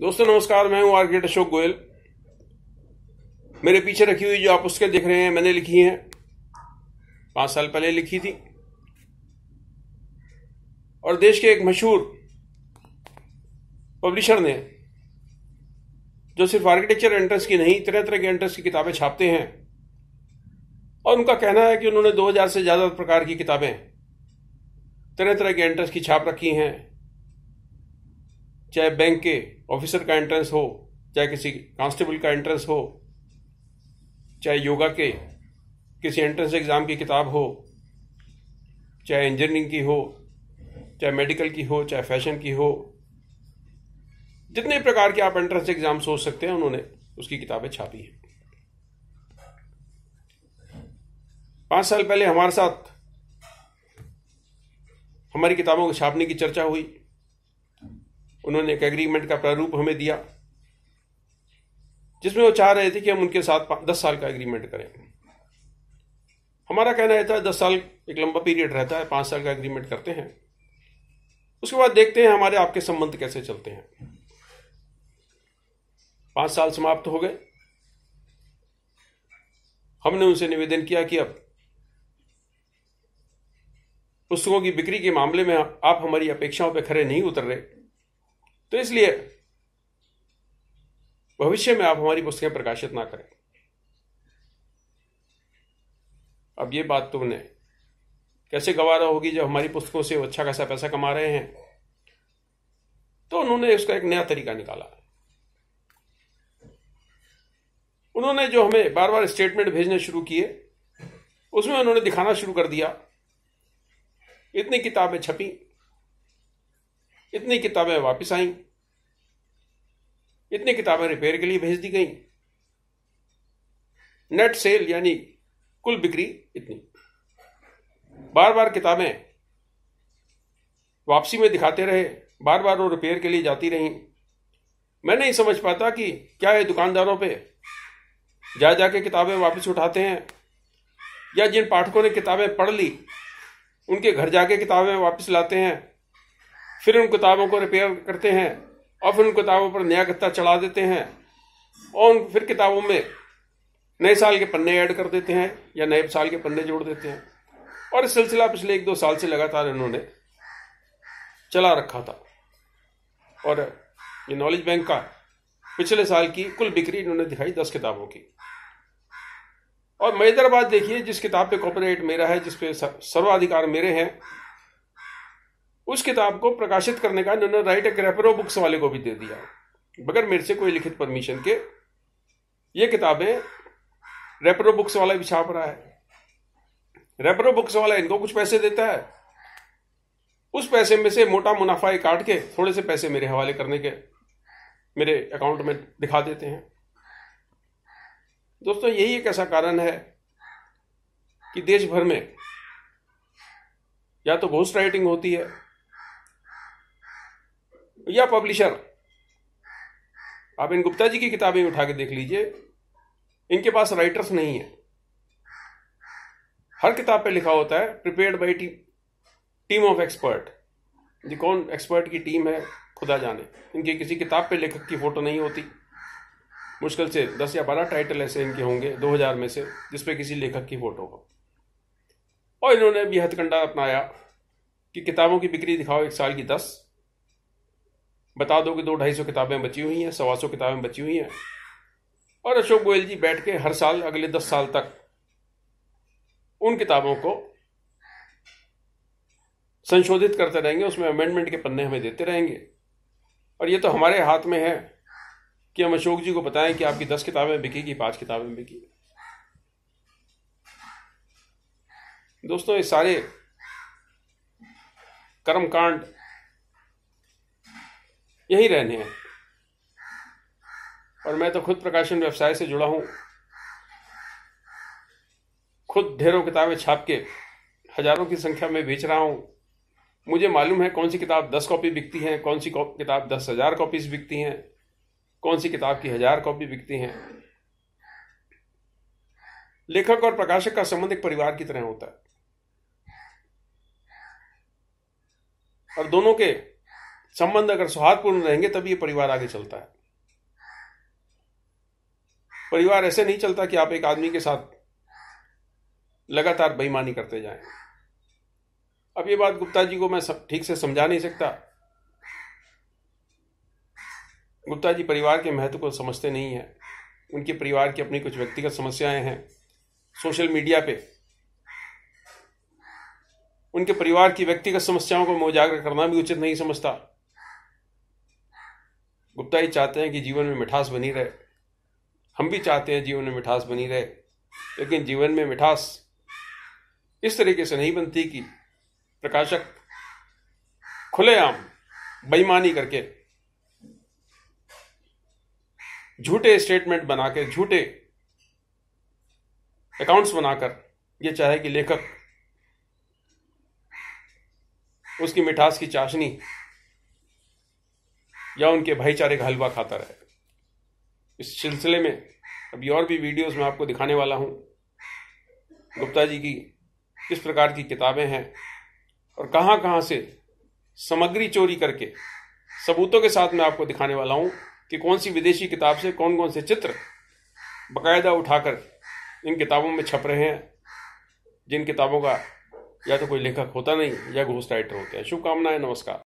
दोस्तों नमस्कार मैं हूं आर्किट अशोक गोयल मेरे पीछे रखी हुई जो आप उसके देख रहे हैं मैंने लिखी है पांच साल पहले लिखी थी और देश के एक मशहूर पब्लिशर ने जो सिर्फ आर्किटेक्चर एंट्रेंस की नहीं तरह तरह के एंट्रेंस की किताबें छापते हैं और उनका कहना है कि उन्होंने 2000 से ज़्यादा प्रकार की किताबें तरह तरह के एंट्रेंस की छाप रखी हैं चाहे बैंक के ऑफिसर का एंट्रेंस हो चाहे किसी कांस्टेबल का एंट्रेंस हो चाहे योगा के किसी एंट्रेंस एग्ज़ाम की किताब हो चाहे इंजीनियरिंग की हो चाहे मेडिकल की हो चाहे फैशन की हो जितने प्रकार के आप एंट्रेंस एग्ज़ाम सोच सकते हैं उन्होंने उसकी किताबें छापी हैं पांच साल पहले हमारे साथ हमारी किताबों को छापने की चर्चा हुई उन्होंने एक एग्रीमेंट का प्रारूप हमें दिया जिसमें वो चाह रहे थे कि हम उनके साथ दस साल का एग्रीमेंट करें हमारा कहना रहता है दस साल एक लंबा पीरियड रहता है पांच साल का एग्रीमेंट करते हैं उसके बाद देखते हैं हमारे आपके संबंध कैसे चलते हैं पांच साल समाप्त हो गए हमने उनसे निवेदन किया कि अब पुस्तकों की बिक्री के मामले में आप हमारी अपेक्षाओं पर खरे नहीं उतर रहे तो इसलिए भविष्य में आप हमारी पुस्तकें प्रकाशित ना करें अब ये बात तुमने तो कैसे गवारा होगी जब हमारी पुस्तकों से अच्छा खासा पैसा कमा रहे हैं तो उन्होंने उसका एक नया तरीका निकाला उन्होंने जो हमें बार बार स्टेटमेंट भेजने शुरू किए उसमें उन्होंने दिखाना शुरू कर दिया इतनी किताबें छपी इतनी किताबें वापस आई इतनी किताबें रिपेयर के लिए भेज दी गई नेट सेल यानी कुल बिक्री इतनी बार बार किताबें वापसी में दिखाते रहे बार बार वो रिपेयर के लिए जाती रहीं मैं नहीं समझ पाता कि क्या है दुकानदारों पे जा जाके किताबें वापस उठाते हैं या जिन पाठकों ने किताबें पढ़ ली उनके घर जाके किताबें वापस लाते हैं फिर उन किताबों को रिपेयर करते हैं और फिर उन किताबों पर नया गत्ता चढ़ा देते हैं और उन फिर किताबों में नए साल के पन्ने ऐड कर देते हैं या नए साल के पन्ने जोड़ देते हैं और इस सिलसिला पिछले एक दो साल से लगातार इन्होंने चला रखा था और ये नॉलेज बैंक का पिछले साल की कुल बिक्री इन्होंने दिखाई दस किताबों की और मैदराबाद देखिए जिस किताब पे कॉपरेट मेरा है जिस पे सर्वाधिकार मेरे हैं उस किताब को प्रकाशित करने का इन्होंने राइट एक रेपरो बुक्स वाले को भी दे दिया बगैर मेरे से कोई लिखित परमिशन के ये किताबें रेपरो बुक्स वाला भी छाप रहा है रेपरो बुक्स वाला इनको कुछ पैसे देता है उस पैसे में से मोटा मुनाफा ये काट के थोड़े से पैसे मेरे हवाले करने के मेरे अकाउंट में दिखा देते हैं दोस्तों यही एक ऐसा कारण है कि देश भर में या तो घोस्ट राइटिंग होती है या पब्लिशर आप इन गुप्ता जी की किताबें उठा के देख लीजिए इनके पास राइटर्स नहीं है हर किताब पे लिखा होता है prepared by team team of expert ji कौन एक्सपर्ट की टीम है खुदा जाने इनकी किसी किताब पे लेखक की फोटो नहीं होती मुश्किल से दस या बारह टाइटल ऐसे इनके होंगे दो हजार में से जिसपे किसी लेखक की फोटो हो और इन्होंने भी हथकंडा अपनाया कि किताबों की बिक्री दिखाओ एक साल की दस बता दो कि दो ढाई सौ किताबें बची हुई हैं सवा सौ किताबें बची हुई हैं और अशोक गोयल जी बैठ के हर साल अगले दस साल तक उन किताबों को संशोधित करते रहेंगे उसमें अमेंडमेंट के पन्ने हमें देते रहेंगे और ये तो हमारे हाथ में है कि हम अशोक जी को बताएं कि आपकी दस किताबें बिकेगी पांच किताबें बिकी दोस्तों ये सारे कर्मकांड यही रहने हैं और मैं तो खुद प्रकाशन व्यवसाय से जुड़ा हूं खुद ढेरों किताबें छाप के हजारों की संख्या में बेच रहा हूं मुझे मालूम है कौन सी किताब दस कॉपी बिकती हैं कौन सी किताब दस हजार कॉपीज बिकती हैं कौन सी किताब की हजार कॉपी बिकती हैं लेखक और प्रकाशक का संबंध एक परिवार की तरह होता है और दोनों के संबंध अगर सौहार्दपूर्ण रहेंगे तभी ये परिवार आगे चलता है परिवार ऐसे नहीं चलता कि आप एक आदमी के साथ लगातार बेईमानी करते जाएं अब ये बात गुप्ता जी को मैं सब ठीक से समझा नहीं सकता गुप्ता जी परिवार के महत्व को समझते नहीं हैं उनके परिवार की अपनी कुछ व्यक्तिगत समस्याएं हैं सोशल मीडिया पे उनके परिवार की व्यक्तिगत समस्याओं को मैं उजागर करना भी उचित नहीं समझता गुप्ता जी चाहते हैं कि जीवन में मिठास बनी रहे हम भी चाहते हैं जीवन में मिठास बनी रहे लेकिन जीवन में मिठास इस तरीके से नहीं बनती कि प्रकाशक खुलेआम बेईमानी करके झूठे स्टेटमेंट बना के झूठे अकाउंट्स बनाकर ये चाहे कि लेखक उसकी मिठास की चाशनी या उनके भाईचारे का हलवा खाता रहे इस सिलसिले में अभी और भी वीडियोस में आपको दिखाने वाला हूँ गुप्ता जी की किस प्रकार की किताबें हैं और कहाँ कहाँ से सामग्री चोरी करके सबूतों के साथ मैं आपको दिखाने वाला हूँ कि कौन सी विदेशी किताब से कौन कौन से चित्र बकायदा उठाकर इन किताबों में छप रहे हैं जिन किताबों का या तो कोई लेखक होता नहीं या घोस्ट राइटर होते हैं शुभकामनाएं नमस्कार